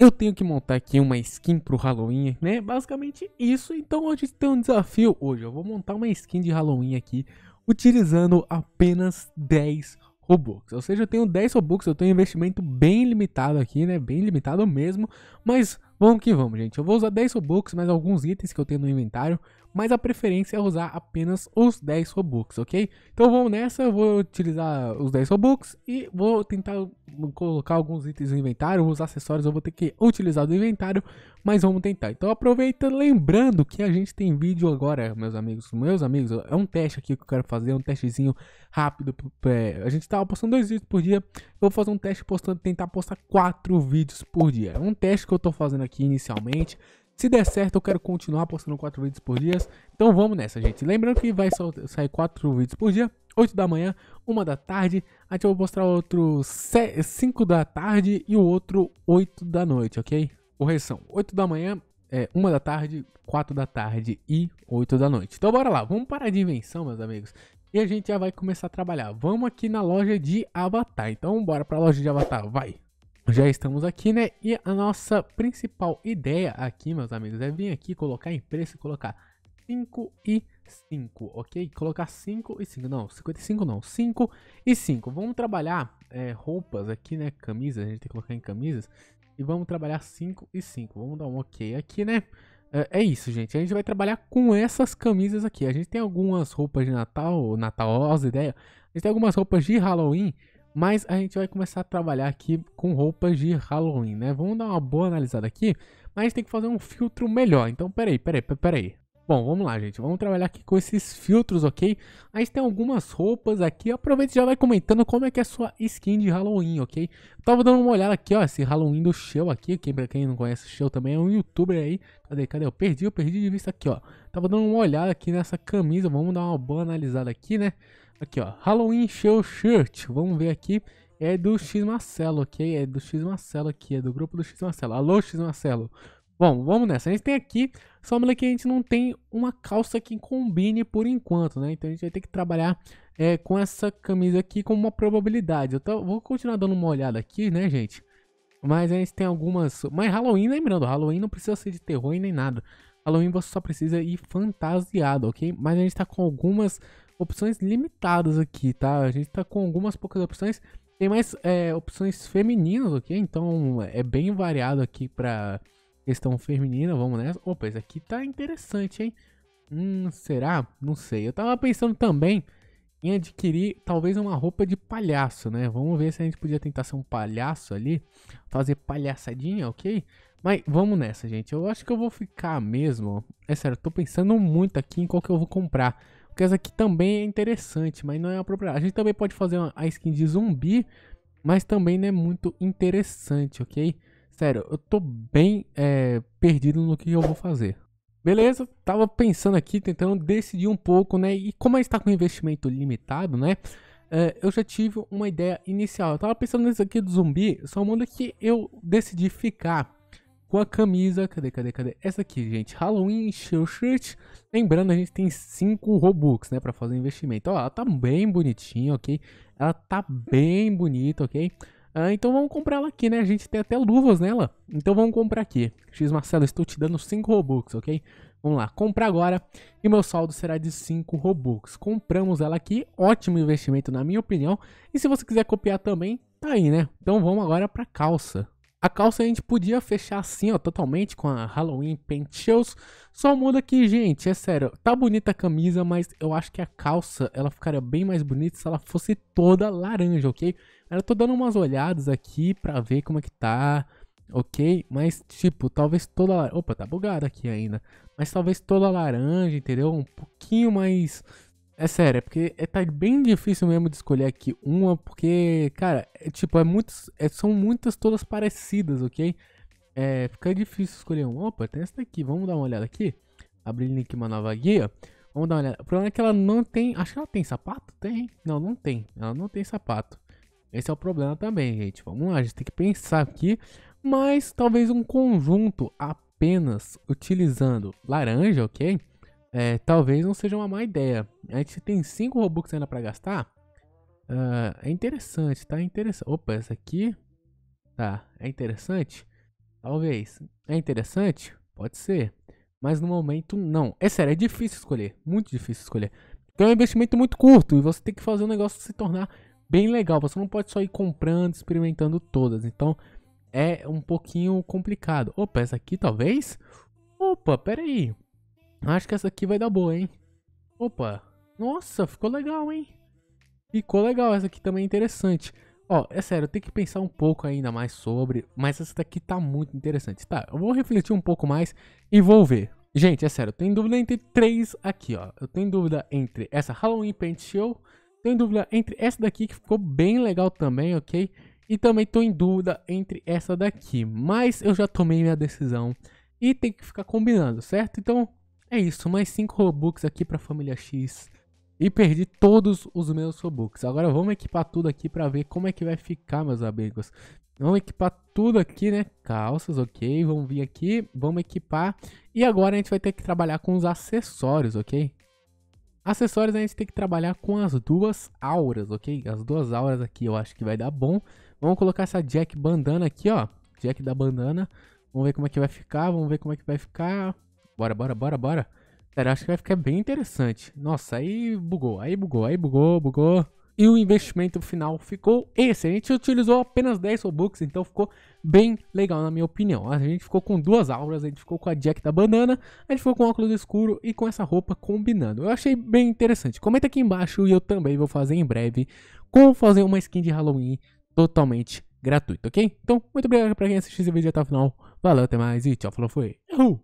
eu tenho que montar aqui uma skin pro Halloween, né? Basicamente isso. Então hoje tem um desafio. Hoje eu vou montar uma skin de Halloween aqui utilizando apenas 10 Robux. Ou seja, eu tenho 10 Robux, eu tenho um investimento bem limitado aqui, né? Bem limitado mesmo, mas vamos que vamos, gente. Eu vou usar 10 Robux, mais alguns itens que eu tenho no inventário mas a preferência é usar apenas os 10 Robux, ok? Então vamos nessa, eu vou utilizar os 10 Robux e vou tentar colocar alguns itens no inventário, os acessórios eu vou ter que utilizar do inventário, mas vamos tentar. Então aproveita, lembrando que a gente tem vídeo agora, meus amigos, meus amigos, é um teste aqui que eu quero fazer, um testezinho rápido, é, a gente tava tá postando dois vídeos por dia, eu vou fazer um teste postando, tentar postar quatro vídeos por dia. É um teste que eu tô fazendo aqui inicialmente, se der certo, eu quero continuar postando 4 vídeos por dia. Então vamos nessa, gente. Lembrando que vai sair 4 vídeos por dia. 8 da manhã, 1 da tarde. A gente vai postar outro 5 da tarde e o outro 8 da noite, ok? Correção, 8 da manhã, é, 1 da tarde, 4 da tarde e 8 da noite. Então bora lá, vamos parar de invenção, meus amigos. E a gente já vai começar a trabalhar. Vamos aqui na loja de avatar. Então bora pra loja de avatar, vai! já estamos aqui, né? E a nossa principal ideia aqui, meus amigos, é vir aqui colocar em preço e colocar 5 e 5, ok? Colocar 5 e 5, não, 55 não, 5 e 5. Vamos trabalhar é, roupas aqui, né? Camisas, a gente tem que colocar em camisas. E vamos trabalhar 5 e 5. Vamos dar um ok aqui, né? É, é isso, gente. A gente vai trabalhar com essas camisas aqui. A gente tem algumas roupas de Natal, Natal, ideia. as ideias. A gente tem algumas roupas de Halloween mas a gente vai começar a trabalhar aqui com roupas de Halloween, né? Vamos dar uma boa analisada aqui, mas tem que fazer um filtro melhor. Então, peraí, peraí, peraí. Bom, vamos lá, gente. Vamos trabalhar aqui com esses filtros, ok? A gente tem algumas roupas aqui. Aproveita e já vai comentando como é que é a sua skin de Halloween, ok? Eu tava dando uma olhada aqui, ó. Esse Halloween do Shell aqui. Quem, pra quem não conhece, o Shell também é um youtuber aí. Cadê? Cadê? Eu perdi, eu perdi de vista aqui, ó. Tava dando uma olhada aqui nessa camisa, vamos dar uma boa analisada aqui, né? Aqui, ó, Halloween Show Shirt, vamos ver aqui. É do X Marcelo, ok? É do X Marcelo aqui, é do grupo do X Marcelo. Alô, X Marcelo. Bom, vamos nessa. A gente tem aqui, só que a gente não tem uma calça que combine por enquanto, né? Então a gente vai ter que trabalhar é, com essa camisa aqui com uma probabilidade. Eu tô, vou continuar dando uma olhada aqui, né, gente? Mas a gente tem algumas... Mas Halloween, lembrando, Halloween não precisa ser de terror nem nada. Halloween você só precisa ir fantasiado, ok? Mas a gente tá com algumas opções limitadas aqui, tá? A gente tá com algumas poucas opções. Tem mais é, opções femininas, ok? Então é bem variado aqui pra questão feminina, vamos nessa. Opa, esse aqui tá interessante, hein? Hum, será? Não sei. Eu tava pensando também em adquirir talvez uma roupa de palhaço, né? Vamos ver se a gente podia tentar ser um palhaço ali, fazer palhaçadinha, ok? Mas vamos nessa, gente. Eu acho que eu vou ficar mesmo. É sério, eu tô pensando muito aqui em qual que eu vou comprar. Porque essa aqui também é interessante, mas não é apropriada. A gente também pode fazer uma, a skin de zumbi, mas também não é muito interessante, ok? Sério, eu tô bem é, perdido no que eu vou fazer. Beleza, tava pensando aqui, tentando decidir um pouco, né? E como a gente tá com investimento limitado, né? Uh, eu já tive uma ideia inicial. Eu tava pensando nesse aqui do zumbi, só muda que eu decidi ficar com a camisa. Cadê, cadê, cadê? Essa aqui, gente. Halloween Show Shirt. Lembrando, a gente tem 5 Robux, né? Pra fazer investimento. Ó, ela tá bem bonitinha, ok? Ela tá bem bonita, ok? Ah, então vamos comprar ela aqui, né? A gente tem até luvas nela. Então vamos comprar aqui. X Marcelo, estou te dando 5 Robux, ok? Vamos lá, comprar agora. E meu saldo será de 5 Robux. Compramos ela aqui. Ótimo investimento, na minha opinião. E se você quiser copiar também, tá aí, né? Então vamos agora pra calça. A calça a gente podia fechar assim, ó, totalmente com a Halloween Penteos. Só muda aqui, gente, é sério, tá bonita a camisa, mas eu acho que a calça, ela ficaria bem mais bonita se ela fosse toda laranja, ok? Eu tô dando umas olhadas aqui pra ver como é que tá, ok? Mas, tipo, talvez toda laranja... Opa, tá bugado aqui ainda. Mas talvez toda laranja, entendeu? Um pouquinho mais é sério, é porque é, tá bem difícil mesmo de escolher aqui uma, porque, cara, é, tipo, é muitos, é, são muitas todas parecidas, ok? É, fica difícil escolher uma. Opa, tem essa daqui, vamos dar uma olhada aqui. Abrindo aqui uma nova guia. Vamos dar uma olhada. O problema é que ela não tem. Acho que ela tem sapato? Tem. Não, não tem. Ela não tem sapato. Esse é o problema também, gente. Vamos lá, a gente tem que pensar aqui. Mas talvez um conjunto apenas utilizando laranja, ok? é, talvez não seja uma má ideia. A gente tem 5 Robux ainda para gastar. Uh, é interessante, tá? É interessante. Opa, essa aqui. Tá, é interessante? Talvez. É interessante? Pode ser. Mas no momento, não. É sério, é difícil escolher. Muito difícil escolher. Porque é um investimento muito curto e você tem que fazer o um negócio se tornar bem legal. Você não pode só ir comprando, experimentando todas. Então, é um pouquinho complicado. Opa, essa aqui talvez? Opa, pera aí. Acho que essa aqui vai dar boa, hein? Opa! Nossa, ficou legal, hein? Ficou legal, essa aqui também é interessante. Ó, é sério, eu tenho que pensar um pouco ainda mais sobre, mas essa daqui tá muito interessante. Tá, eu vou refletir um pouco mais e vou ver. Gente, é sério, eu tenho dúvida entre três aqui, ó. Eu tenho dúvida entre essa Halloween Paint Show, tenho dúvida entre essa daqui, que ficou bem legal também, ok? E também tô em dúvida entre essa daqui, mas eu já tomei minha decisão e tem que ficar combinando, certo? Então, é isso, mais 5 Robux aqui pra família X. E perdi todos os meus Robux. Agora vamos equipar tudo aqui pra ver como é que vai ficar, meus amigos. Vamos equipar tudo aqui, né? Calças, ok. Vamos vir aqui, vamos equipar. E agora a gente vai ter que trabalhar com os acessórios, ok? Acessórios a gente tem que trabalhar com as duas auras, ok? As duas auras aqui eu acho que vai dar bom. Vamos colocar essa Jack bandana aqui, ó. Jack da bandana. Vamos ver como é que vai ficar, vamos ver como é que vai ficar. Bora, bora, bora, bora. Cara, acho que vai ficar bem interessante. Nossa, aí bugou, aí bugou, aí bugou, bugou. E o investimento final ficou esse. A gente utilizou apenas 10 Robux, então ficou bem legal, na minha opinião. A gente ficou com duas auras, a gente ficou com a Jack da Banana, a gente ficou com óculos escuro e com essa roupa combinando. Eu achei bem interessante. Comenta aqui embaixo e eu também vou fazer em breve como fazer uma skin de Halloween totalmente gratuita, ok? Então, muito obrigado pra quem assistiu esse vídeo até o final. Valeu, até mais e tchau, falou, foi.